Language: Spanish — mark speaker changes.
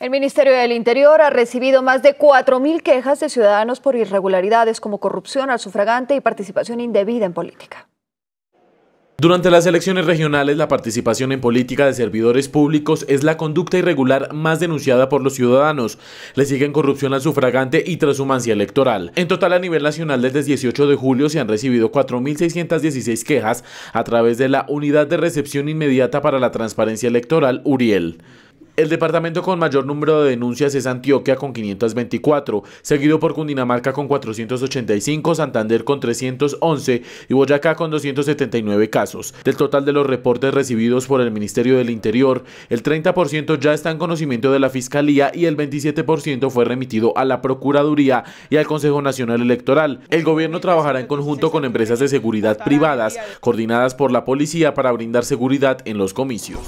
Speaker 1: El Ministerio del Interior ha recibido más de 4.000 quejas de ciudadanos por irregularidades como corrupción al sufragante y participación indebida en política.
Speaker 2: Durante las elecciones regionales, la participación en política de servidores públicos es la conducta irregular más denunciada por los ciudadanos. Le siguen corrupción al sufragante y transhumancia electoral. En total, a nivel nacional, desde 18 de julio se han recibido 4.616 quejas a través de la Unidad de Recepción Inmediata para la Transparencia Electoral, URIEL. El departamento con mayor número de denuncias es Antioquia con 524, seguido por Cundinamarca con 485, Santander con 311 y Boyacá con 279 casos. Del total de los reportes recibidos por el Ministerio del Interior, el 30% ya está en conocimiento de la Fiscalía y el 27% fue remitido a la Procuraduría y al Consejo Nacional Electoral. El gobierno trabajará en conjunto con empresas de seguridad privadas, coordinadas por la policía para brindar seguridad en los comicios.